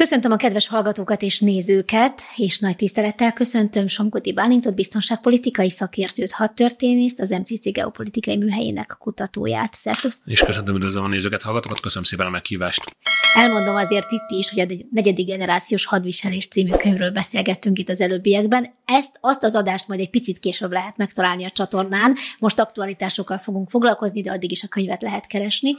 Köszöntöm a kedves hallgatókat és nézőket, és nagy tisztelettel köszöntöm Somgodi Bálintot, biztonságpolitikai szakértőt, hadtörténészt, az MCC geopolitikai műhelyének kutatóját. Szertusz! És köszöntöm, üdvözlöm a nézőket, hallgatókat, köszönöm szépen a meghívást! Elmondom azért itt is, hogy a negyedik generációs hadviselés című könyvről beszélgettünk itt az előbbiekben. Ezt, azt az adást majd egy picit később lehet megtalálni a csatornán. Most aktualitásokkal fogunk foglalkozni, de addig is a könyvet lehet keresni.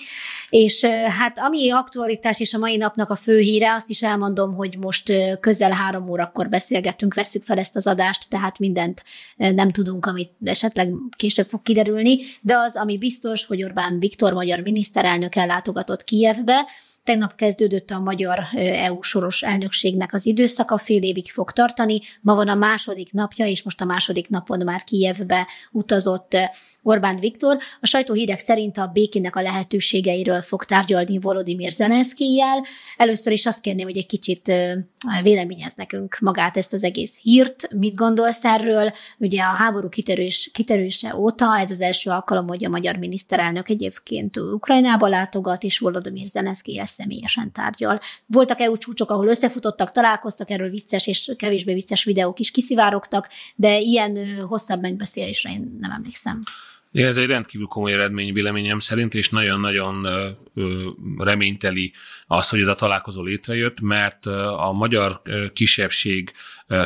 És hát ami aktualitás és a mai napnak a fő híre, azt is elmondom, hogy most közel három órakor beszélgetünk, veszük fel ezt az adást, tehát mindent nem tudunk, amit esetleg később fog kiderülni, de az, ami biztos, hogy Orbán Viktor magyar miniszterelnök ellátogatott Kijevbe, Tegnap kezdődött a magyar EU soros elnökségnek az időszaka, fél évig fog tartani. Ma van a második napja, és most a második napon már Kijevbe utazott Orbán Viktor a sajtóhírek szerint a békének a lehetőségeiről fog tárgyalni Volodymyr Zelenszkijjel. Először is azt kérném, hogy egy kicsit véleményez nekünk magát ezt az egész hírt. Mit gondolsz erről? Ugye a háború kiterős, kiterőse óta ez az első alkalom, hogy a magyar miniszterelnök egyébként Ukrajnába látogat, és Volodymyr Zelenszkijjel személyesen tárgyal. Voltak EU csúcsok, ahol összefutottak, találkoztak, erről vicces és kevésbé vicces videók is kiszivárogtak, de ilyen hosszabb megbeszélésre én nem emlékszem. Igen, ez egy rendkívül komoly eredmény véleményem szerint, és nagyon-nagyon reményteli az, hogy ez a találkozó létrejött, mert a magyar kisebbség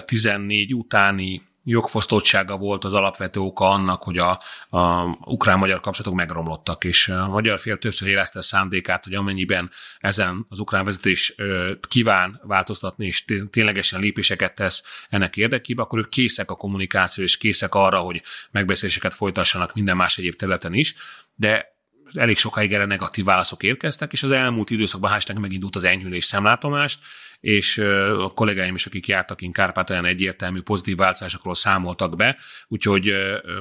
14 utáni jogfosztottsága volt az alapvető oka annak, hogy a, a ukrán-magyar kapcsolatok megromlottak, és a magyar fél többször jelezte a szándékát, hogy amennyiben ezen az ukrán vezetés kíván változtatni, és ténylegesen lépéseket tesz ennek érdekében, akkor ők készek a kommunikáció, és készek arra, hogy megbeszéléseket folytassanak minden más egyéb területen is, de elég sokáig erre negatív válaszok érkeztek, és az elmúlt időszakban hashtag megindult az enyhülés szemlátomást, és a kollégáim is, akik jártak én Kárpátalján egyértelmű pozitív változásokról számoltak be, úgyhogy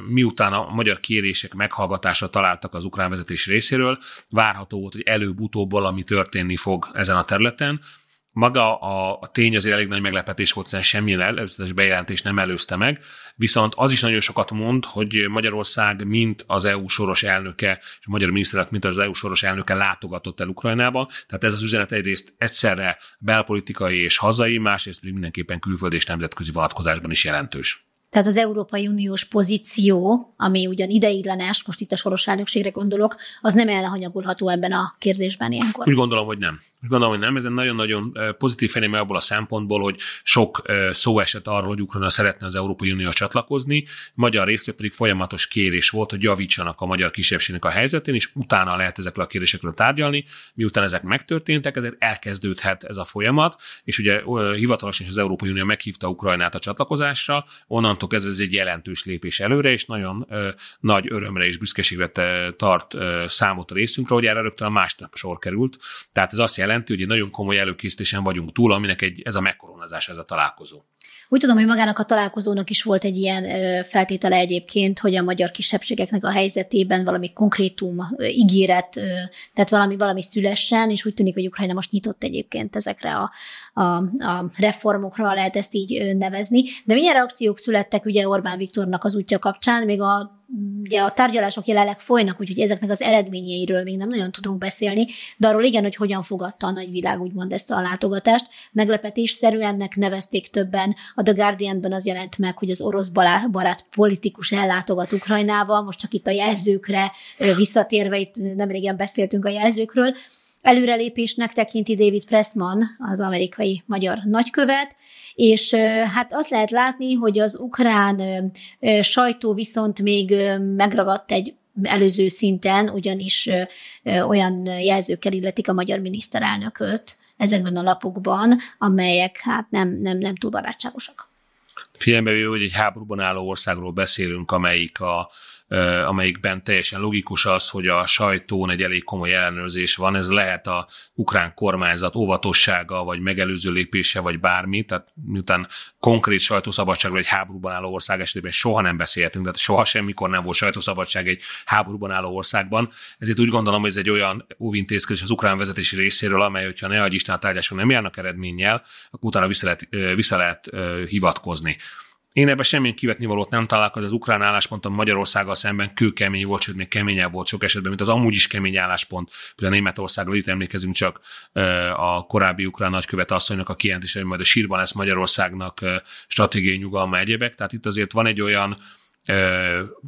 miután a magyar kérések meghallgatásra találtak az ukrán vezetés részéről, várható volt, hogy előbb-utóbb valami történni fog ezen a területen, maga a, a tény azért elég nagy meglepetés volt, hiszen semmilyen előzetes bejelentés nem előzte meg, viszont az is nagyon sokat mond, hogy Magyarország, mint az EU soros elnöke, és a magyar miniszterek, mint az EU soros elnöke látogatott el Ukrajnába, tehát ez az üzenet egyrészt egyszerre belpolitikai és hazai, másrészt pedig mindenképpen külföld és nemzetközi vonatkozásban is jelentős. Tehát az Európai Uniós pozíció, ami ugyan ideiglenes, most itt a soros elnökségre gondolok, az nem elhanyagolható ebben a kérdésben ilyenkor. Úgy gondolom, hogy nem. Úgy gondolom, hogy nem. Ez egy nagyon-nagyon eh, pozitív felém abból a szempontból, hogy sok eh, szó esett arról, hogy Ukrajna szeretne az Európai Unió csatlakozni. Magyar részről pedig folyamatos kérés volt, hogy javítsanak a magyar kisebbségnek a helyzetén, és utána lehet ezekről a kérdésekről tárgyalni. Miután ezek megtörténtek, ezért elkezdődhet ez a folyamat, és ugye eh, hivatalosan is az Európai Unió meghívta Ukrajnát a csatlakozásra, onnan onnantól kezdve ez egy jelentős lépés előre, és nagyon ö, nagy örömre és büszkeségre tart ö, számot a részünkre, hogy erre rögtön a másnap sor került. Tehát ez azt jelenti, hogy egy nagyon komoly előkészítésen vagyunk túl, aminek egy, ez a megkoronázás, ez a találkozó. Úgy tudom, hogy magának a találkozónak is volt egy ilyen feltétele egyébként, hogy a magyar kisebbségeknek a helyzetében valami konkrétum, ígéret, tehát valami, valami szülessen, és úgy tűnik, hogy Ukrajna most nyitott egyébként ezekre a, a, a reformokra, lehet ezt így nevezni. De milyen reakciók születtek ugye Orbán Viktornak az útja kapcsán, még a ugye a tárgyalások jelenleg folynak, úgyhogy ezeknek az eredményeiről még nem nagyon tudunk beszélni, de arról igen, hogy hogyan fogadta a nagyvilág úgymond ezt a látogatást. ennek nevezték többen. A The Guardianben az jelent meg, hogy az orosz barát politikus ellátogat Ukrajnába, most csak itt a jelzőkre visszatérve, itt nemrégen beszéltünk a jelzőkről, Előrelépésnek tekinti David Pressman, az amerikai magyar nagykövet, és hát azt lehet látni, hogy az ukrán sajtó viszont még megragadt egy előző szinten, ugyanis olyan jelzőkkel illetik a magyar miniszterelnököt ezekben a lapokban, amelyek hát nem, nem, nem túl barátságosak. Figyelembe hogy egy háborúban álló országról beszélünk, amelyik a amelyikben teljesen logikus az, hogy a sajtón egy elég komoly ellenőrzés van, ez lehet a ukrán kormányzat óvatossága, vagy megelőző lépése, vagy bármi, tehát miután konkrét sajtószabadságról egy háborúban álló ország esetében soha nem beszélhetünk, tehát soha semmikor nem volt sajtószabadság egy háborúban álló országban, ezért úgy gondolom, hogy ez egy olyan óvintézkedés az ukrán vezetési részéről, amely, hogyha ne adj Isten a tárgyások nem járnak eredménnyel, akkor utána vissza lehet, vissza lehet hivatkozni. Én ebben semmi kivetni valót nem találok, az, az ukrán álláspont a Magyarországgal szemben kőkemény volt, sőt még keményebb volt sok esetben, mint az amúgy is kemény álláspont. Például Németországról itt emlékezünk csak a korábbi ukrán nagykövet asszonynak a kijelentése, hogy majd a sírban lesz Magyarországnak stratégiai nyugalma egyebek. Tehát itt azért van egy olyan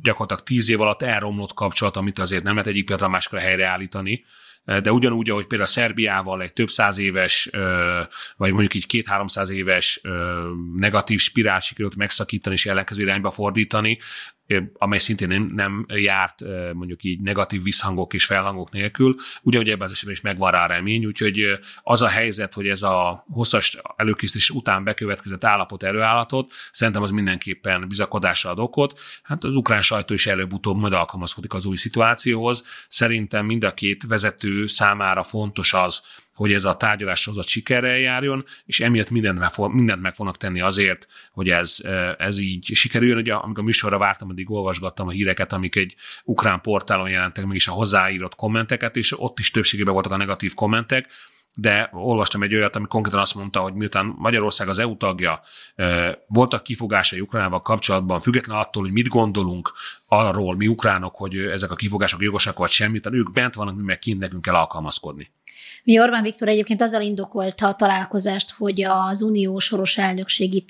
gyakorlatilag tíz év alatt elromlott kapcsolat, amit azért nem lehet egyik például a másikra helyreállítani, de ugyanúgy, ahogy például Szerbiával egy több száz éves, vagy mondjuk így két-háromszáz éves negatív spirál sikerült megszakítani és ellenkező irányba fordítani, amely szintén nem, nem járt mondjuk így negatív visszhangok és felhangok nélkül, ugyanúgy ebben az esetben is megvan rá remény, úgyhogy az a helyzet, hogy ez a hosszas előkészítés után bekövetkezett állapot előállatot, szerintem az mindenképpen bizakodásra ad okot. Hát az ukrán sajtó is előbb-utóbb majd alkalmazkodik az új szituációhoz. Szerintem mind a két vezető számára fontos az, hogy ez a az a sikerrel járjon, és emiatt mindent meg, fog, mindent meg fognak tenni azért, hogy ez, ez így sikerüljön. Ugye, amikor a műsorra vártam, addig olvasgattam a híreket, amik egy ukrán portálon jelentek meg, és a hozzáírott kommenteket, és ott is többségében voltak a negatív kommentek, de olvastam egy olyat, ami konkrétan azt mondta, hogy miután Magyarország az EU tagja, voltak kifogásai Ukránával kapcsolatban, független attól, hogy mit gondolunk arról mi ukránok, hogy ezek a kifogások jogosak vagy semmit, ők bent vannak, mi meg kint nekünk kell alkalmazkodni. Mi Orbán Viktor egyébként azzal indokolta a találkozást, hogy az unió soros elnökségi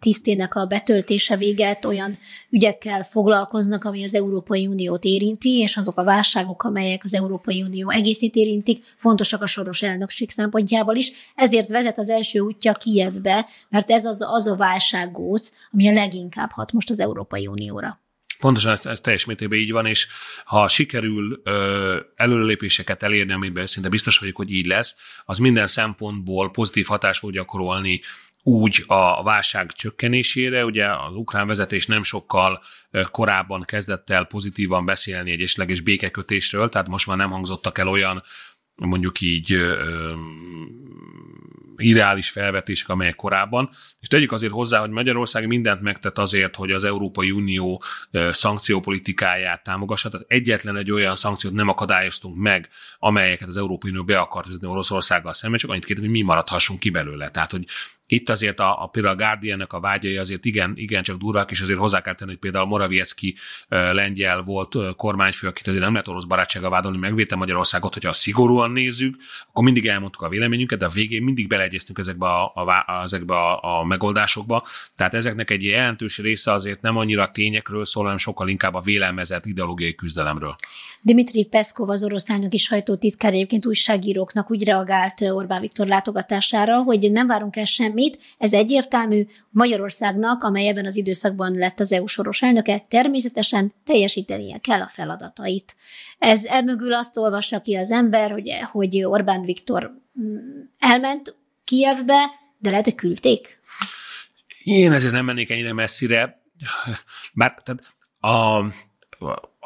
tisztének a betöltése véget olyan ügyekkel foglalkoznak, ami az Európai Uniót érinti, és azok a válságok, amelyek az Európai Unió egészét érintik, fontosak a soros elnökség szempontjából is. Ezért vezet az első útja Kijevbe, mert ez az, az a válságóc, ami a leginkább hat most az Európai Unióra. Pontosan ez, ez teljes mértékben így van, és ha sikerül ö, előlépéseket elérni, amiben szinte biztos vagyok, hogy így lesz, az minden szempontból pozitív hatást fog gyakorolni úgy a válság csökkenésére, ugye az ukrán vezetés nem sokkal korábban kezdett el pozitívan beszélni egy esetleges békekötésről, tehát most már nem hangzottak el olyan mondjuk így ideális felvetések, amelyek korábban. És tegyük azért hozzá, hogy Magyarország mindent megtett azért, hogy az Európai Unió szankciópolitikáját támogassa. Tehát egyetlen egy olyan szankciót nem akadályoztunk meg, amelyeket az Európai Unió be akart vezetni Oroszországgal szemben, csak annyit kértünk, hogy mi maradhassunk ki belőle. Tehát, hogy itt azért a, a például a guardian a vágyai azért igen, igen csak durvák, és azért hozzá kell tenni, hogy például Moraviecki lengyel volt kormányfő, akit azért nem lehet orosz barátsága vádolni, megvédte Magyarországot, hogyha szigorúan nézzük, akkor mindig elmondtuk a véleményünket, de a végén mindig beleegyeztünk ezekbe a, a, ezekbe a, a megoldásokba. Tehát ezeknek egy jelentős része azért nem annyira a tényekről szól, hanem sokkal inkább a vélelmezett ideológiai küzdelemről. Dimitri Peszkov, az orosz elnök és hajtótitkár egyébként újságíróknak úgy reagált eh, Orbán Viktor látogatására, hogy nem várunk el semmit, ez egyértelmű, Magyarországnak, amely ebben az időszakban lett az EU soros elnöke, természetesen teljesítenie kell a feladatait. Ez emögül azt olvassa ki az ember, hogy, hogy Orbán Viktor mm, elment Kijevbe, de lehet, hogy küldték. Én ezért nem mennék ennyire messzire, bár tehát a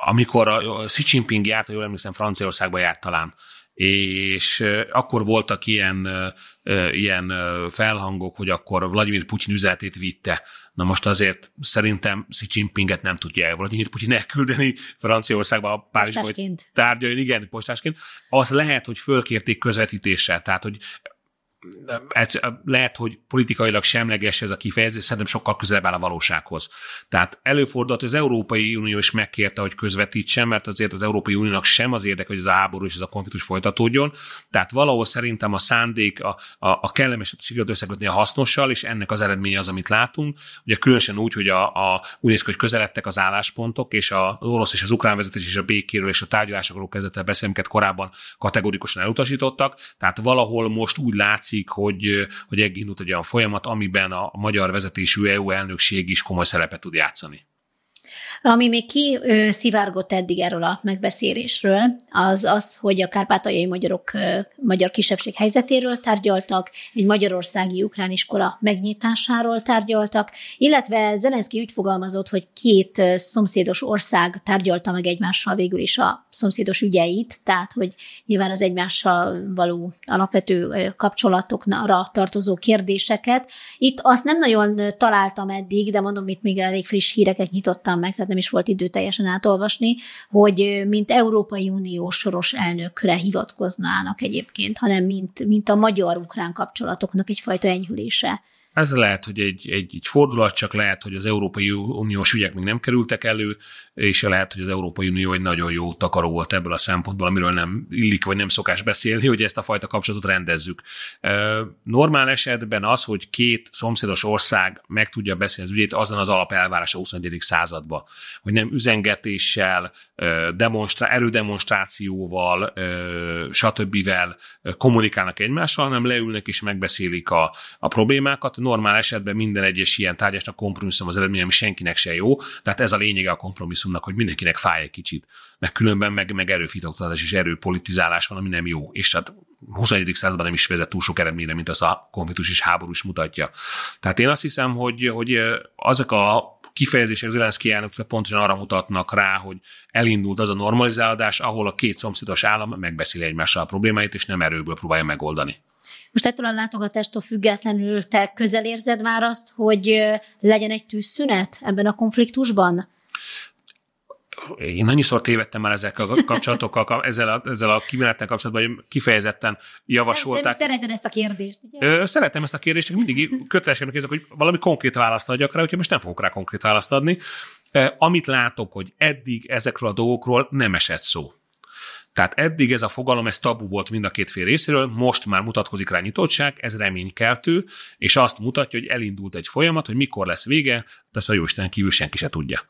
amikor a Xi Jinping járt, jól emlékszem, Franciaországba járt talán, és akkor voltak ilyen, ilyen felhangok, hogy akkor Vladimir Putyin üzenetét vitte. Na most azért szerintem Xi Jinpinget nem tudja el Vladimir Putyin elküldeni Franciaországba, a Párizsba, hogy tárgyaljon, igen, postásként. Az lehet, hogy fölkérték közvetítéssel, tehát hogy ez, lehet, hogy politikailag semleges ez a kifejezés, szerintem sokkal közelebb áll a valósághoz. Tehát előfordult, hogy az Európai Unió is megkérte, hogy közvetítsen, mert azért az Európai Uniónak sem az érdek, hogy ez a háború és ez a konfliktus folytatódjon. Tehát valahol szerintem a szándék, a, a, a kellemes sikerült összekötni a hasznossal, és ennek az eredménye az, amit látunk. Ugye különösen úgy, hogy a, a úgy néz ki, hogy közeledtek az álláspontok, és az orosz és az ukrán vezetés és a békéről és a tárgyalásokról kezdett el beszélni, korábban kategorikusan elutasítottak. Tehát valahol most úgy látszik, látszik, hogy, hogy elindult egy olyan folyamat, amiben a magyar vezetésű EU elnökség is komoly szerepet tud játszani. Ami még ki szivárgott eddig erről a megbeszélésről, az az, hogy a kárpátaljai magyarok magyar kisebbség helyzetéről tárgyaltak, egy magyarországi ukrán iskola megnyitásáról tárgyaltak, illetve Zelenszky úgy fogalmazott, hogy két szomszédos ország tárgyalta meg egymással végül is a szomszédos ügyeit, tehát hogy nyilván az egymással való alapvető kapcsolatokra tartozó kérdéseket. Itt azt nem nagyon találtam eddig, de mondom, itt még elég friss híreket nyitottam meg, tehát nem is volt idő teljesen átolvasni, hogy mint Európai Unió soros elnökre hivatkoznának egyébként, hanem mint, mint a magyar-ukrán kapcsolatoknak egyfajta enyhülése ez lehet, hogy egy, egy, egy fordulat, csak lehet, hogy az Európai Uniós ügyek még nem kerültek elő, és lehet, hogy az Európai Unió egy nagyon jó takaró volt ebből a szempontból, amiről nem illik vagy nem szokás beszélni, hogy ezt a fajta kapcsolatot rendezzük. Normál esetben az, hogy két szomszédos ország meg tudja beszélni az ügyét, azon az alapelvárás a XXI. századba, hogy nem üzengetéssel, demonstrá- erődemonstrációval, stb. kommunikálnak egymással, hanem leülnek és megbeszélik a, a problémákat, normál esetben minden egyes ilyen tárgyásnak kompromisszum az eredménye, ami senkinek se jó, tehát ez a lényege a kompromisszumnak, hogy mindenkinek fáj egy kicsit, mert különben meg, meg erőfitoktatás és erőpolitizálás van, ami nem jó, és hát 21. században nem is vezet túl sok eredményre, mint azt a konfliktus és háború is mutatja. Tehát én azt hiszem, hogy, hogy azok a kifejezések Zelenszki elnök pontosan arra mutatnak rá, hogy elindult az a normalizálódás, ahol a két szomszédos állam megbeszéli egymással a problémáit, és nem erőből próbálja megoldani. Most ettől a látogatástól függetlenül te közel érzed már azt, hogy legyen egy tűzszünet ebben a konfliktusban? én annyiszor tévedtem már ezekkel a kapcsolatokkal, ezzel a, ezzel a kimenettel kapcsolatban, hogy kifejezetten javasolták. Ezt, szereted ezt a kérdést. Ugye? Ö, szeretem ezt a kérdést, csak mindig kötelességem érzek, hogy valami konkrét választ adjak rá, úgyhogy most nem fogok rá konkrét választ adni. Amit látok, hogy eddig ezekről a dolgokról nem esett szó. Tehát eddig ez a fogalom, ez tabu volt mind a két fél részéről, most már mutatkozik rá nyitottság, ez reménykeltő, és azt mutatja, hogy elindult egy folyamat, hogy mikor lesz vége, de ezt a jóisten kívül senki se tudja.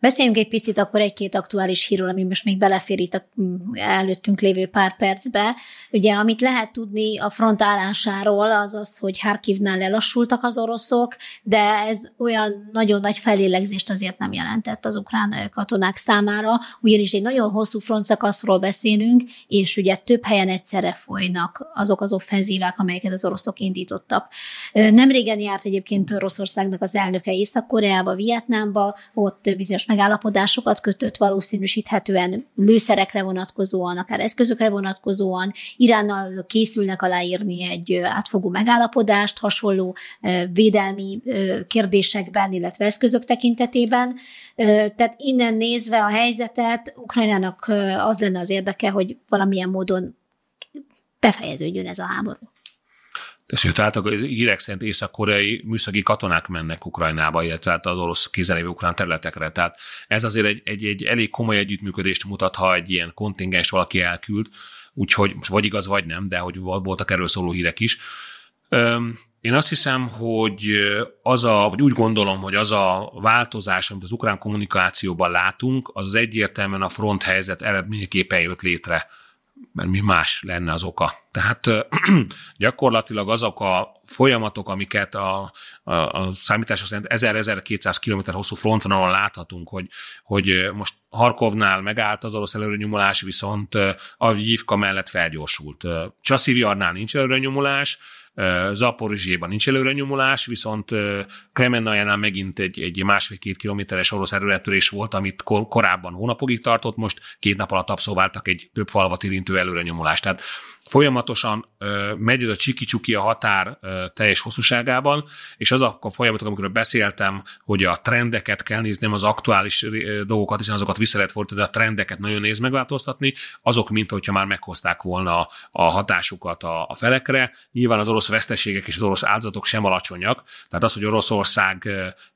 Beszéljünk egy picit akkor egy-két aktuális hírról, ami most még belefér itt a mm, előttünk lévő pár percbe. Ugye, amit lehet tudni a front állásáról, az az, hogy Harkivnál lelassultak az oroszok, de ez olyan nagyon nagy felélegzést azért nem jelentett az ukrán katonák számára, ugyanis egy nagyon hosszú frontszakaszról beszélünk, és ugye több helyen egyszerre folynak azok az offenzívák, amelyeket az oroszok indítottak. Nemrégen járt egyébként Oroszországnak az elnöke Észak-Koreába, Vietnámba, ott bizonyos megállapodásokat kötött valószínűsíthetően lőszerekre vonatkozóan, akár eszközökre vonatkozóan. Iránnal készülnek aláírni egy átfogó megállapodást, hasonló védelmi kérdésekben, illetve eszközök tekintetében. Tehát innen nézve a helyzetet, Ukrajnának az lenne az érdeke, hogy valamilyen módon befejeződjön ez a háború. Sőt, tehát a hírek szerint észak-koreai műszaki katonák mennek Ukrajnába, illetve hát az orosz kézelévő ukrán területekre. Tehát ez azért egy, egy, egy elég komoly együttműködést mutat, ha egy ilyen kontingens valaki elküld, úgyhogy most vagy igaz, vagy nem, de hogy voltak erről szóló hírek is. én azt hiszem, hogy az a, vagy úgy gondolom, hogy az a változás, amit az ukrán kommunikációban látunk, az, az egyértelműen a front helyzet eredményeképpen jött létre mert mi más lenne az oka. Tehát gyakorlatilag azok a folyamatok, amiket a, a, a számítások szerint 1000-1200 km hosszú frontvonalon láthatunk, hogy, hogy most Harkovnál megállt az orosz előrenyomulás, viszont a Jivka mellett felgyorsult. Csaszivjarnál nincs előrenyomulás, Zaporizsében nincs előrenyomulás, viszont Kremennajánál megint egy, egy másfél-két kilométeres orosz erőletörés volt, amit kor, korábban hónapokig tartott, most két nap alatt abszolváltak egy több falvat érintő előrenyomulást. Tehát folyamatosan megy ez a csiki-csuki a határ teljes hosszúságában, és az a folyamatok, amikről beszéltem, hogy a trendeket kell nézni, nem az aktuális dolgokat, hiszen azokat vissza lehet fordítani, de a trendeket nagyon néz megváltoztatni, azok, mint hogyha már meghozták volna a hatásukat a, a felekre. Nyilván az orosz orosz veszteségek és az orosz áldozatok sem alacsonyak. Tehát az, hogy Oroszország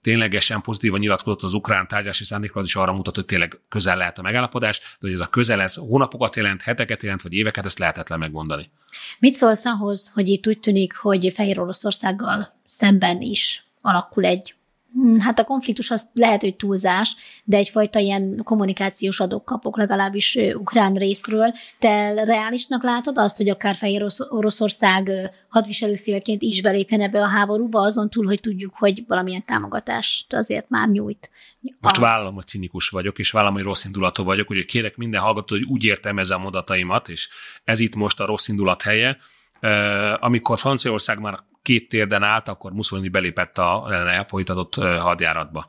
ténylegesen pozitívan nyilatkozott az ukrán tárgyási szándékra, az is arra mutat, hogy tényleg közel lehet a megállapodás, de hogy ez a közel ez hónapokat jelent, heteket jelent, vagy éveket, ezt lehetetlen megmondani. Mit szólsz ahhoz, hogy itt úgy tűnik, hogy Fehér Oroszországgal szemben is alakul egy Mm, hát a konfliktus az lehet, hogy túlzás, de egyfajta ilyen kommunikációs kapok legalábbis ukrán részről. Te reálisnak látod azt, hogy akár Fehér Oroszország hadviselőfélként is belépjen ebbe a háborúba, azon túl, hogy tudjuk, hogy valamilyen támogatást azért már nyújt. Most vállalom, hogy cinikus vagyok, és vállalom, hogy rossz indulatú vagyok, hogy kérek minden hallgató, hogy úgy értelmezze a mondataimat, és ez itt most a rossz indulat helye, amikor Franciaország már két térden állt, akkor Mussolini belépett a ellene folytatott hadjáratba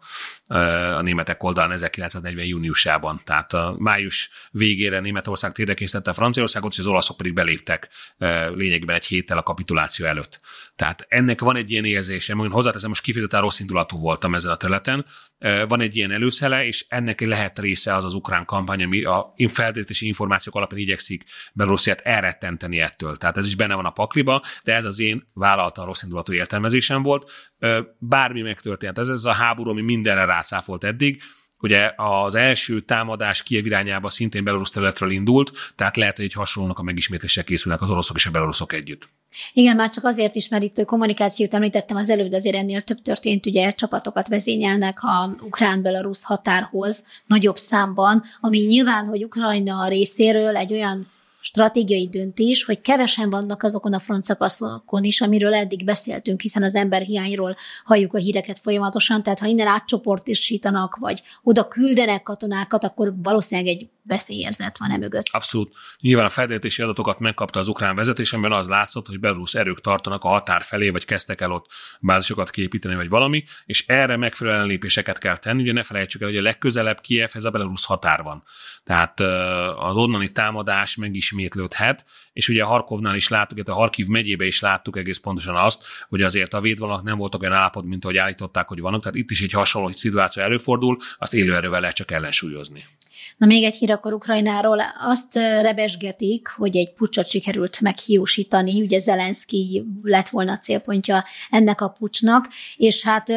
a németek oldalán 1940. júniusában. Tehát a május végére Németország a Franciaországot, és az olaszok pedig beléptek lényegében egy héttel a kapituláció előtt. Tehát ennek van egy ilyen érzése, mondjuk hozzáteszem, most kifejezetten rossz indulatú voltam ezen a területen, van egy ilyen előszele, és ennek lehet része az az ukrán kampány, ami a feltétési információk alapján igyekszik Belorussziát elrettenteni ettől. Tehát ez is benne van a pakliba, de ez az én vállalta a rossz indulatú értelmezésem volt. Bármi megtörtént, ez, ez a háború, ami mindenre rácáfolt eddig, Ugye az első támadás Kiev irányába szintén belorusz területről indult, tehát lehet, hogy hasonlónak a megismétlése készülnek az oroszok és a beloruszok együtt. Igen, már csak azért is, mert itt kommunikációt említettem az előbb, de azért ennél több történt, ugye csapatokat vezényelnek a ukrán-belarusz határhoz nagyobb számban, ami nyilván, hogy Ukrajna részéről egy olyan stratégiai döntés, hogy kevesen vannak azokon a szakaszokon is, amiről eddig beszéltünk, hiszen az ember hiányról halljuk a híreket folyamatosan, tehát ha innen átcsoportosítanak, vagy oda küldenek katonákat, akkor valószínűleg egy veszélyérzet van e mögött. Abszolút. Nyilván a felderítési adatokat megkapta az ukrán vezetés, amiben az látszott, hogy belorusz erők tartanak a határ felé, vagy kezdtek el ott bázisokat képíteni, vagy valami, és erre megfelelően lépéseket kell tenni. Ugye ne felejtsük el, hogy a legközelebb Kievhez a belorusz határ van. Tehát az onnani támadás megismétlődhet, és ugye Harkovnál is láttuk, a Harkiv megyébe is láttuk egész pontosan azt, hogy azért a védvonalak nem voltak olyan állapot, mint ahogy állították, hogy vannak. Tehát itt is egy hasonló szituáció előfordul, azt élőerővel lehet csak ellensúlyozni. Na még egy hír akkor Ukrajnáról. Azt rebesgetik, hogy egy pucsot sikerült meghiúsítani, ugye Zelenszky lett volna a célpontja ennek a pucsnak, és hát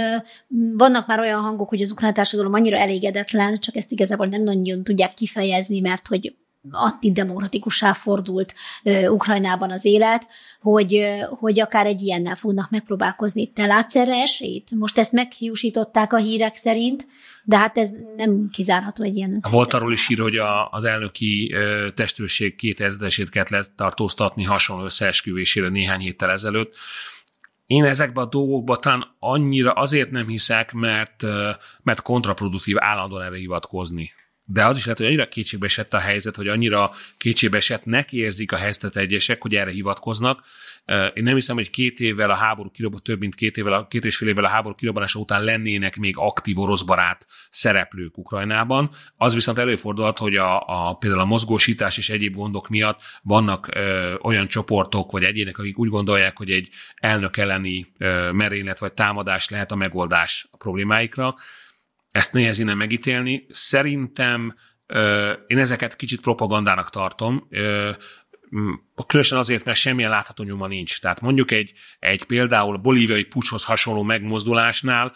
vannak már olyan hangok, hogy az ukrán társadalom annyira elégedetlen, csak ezt igazából nem nagyon tudják kifejezni, mert hogy antidemokratikussá fordult ö, Ukrajnában az élet, hogy, ö, hogy akár egy ilyennel fognak megpróbálkozni. Te látsz erre esélyt? Most ezt meghiúsították a hírek szerint, de hát ez nem kizárható egy ilyen. Hát volt arról is hír, hogy a, az elnöki testőrség két ezredesét kellett tartóztatni hasonló összeesküvésére néhány héttel ezelőtt. Én ezekben a dolgokban talán annyira azért nem hiszek, mert, mert kontraproduktív állandóan erre hivatkozni de az is lehet, hogy annyira kétségbe esett a helyzet, hogy annyira kétségbe esettnek érzik a helyzetet egyesek, hogy erre hivatkoznak. Én nem hiszem, hogy két évvel a háború kirobban, több mint két, évvel, két és fél évvel a háború kirobbanása után lennének még aktív orosz barát szereplők Ukrajnában. Az viszont előfordulhat, hogy a, a például a mozgósítás és egyéb gondok miatt vannak ö, olyan csoportok vagy egyének, akik úgy gondolják, hogy egy elnök elleni ö, merénylet vagy támadás lehet a megoldás a problémáikra ezt nehezine megítélni. Szerintem én ezeket kicsit propagandának tartom, különösen azért, mert semmilyen látható nyoma nincs. Tehát mondjuk egy, egy például bolíviai pucshoz hasonló megmozdulásnál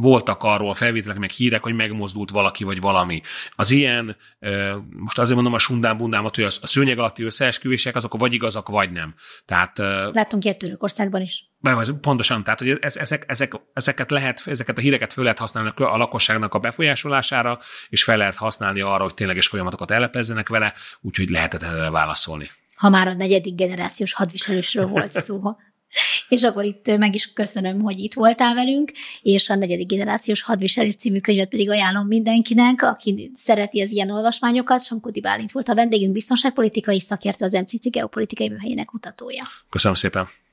voltak arról felvételek, meg hírek, hogy megmozdult valaki vagy valami. Az ilyen, most azért mondom a sundán bundámat, hogy a szőnyeg alatti összeesküvések, azok vagy igazak, vagy nem. Tehát, Láttunk ilyet Törökországban is. Pontosan, tehát hogy ez, ezek, ezek, ezeket, lehet, ezeket a híreket fel lehet használni a lakosságnak a befolyásolására, és fel lehet használni arra, hogy tényleges folyamatokat elepezzenek vele, úgyhogy lehetetlenre válaszolni. Ha már a negyedik generációs hadviselősről volt szó. És akkor itt meg is köszönöm, hogy itt voltál velünk, és a negyedik generációs hadviselés című könyvet pedig ajánlom mindenkinek, aki szereti az ilyen olvasmányokat. Sankodi Bálint volt a vendégünk, biztonságpolitikai szakértő, az MCC geopolitikai műhelyének kutatója. Köszönöm szépen!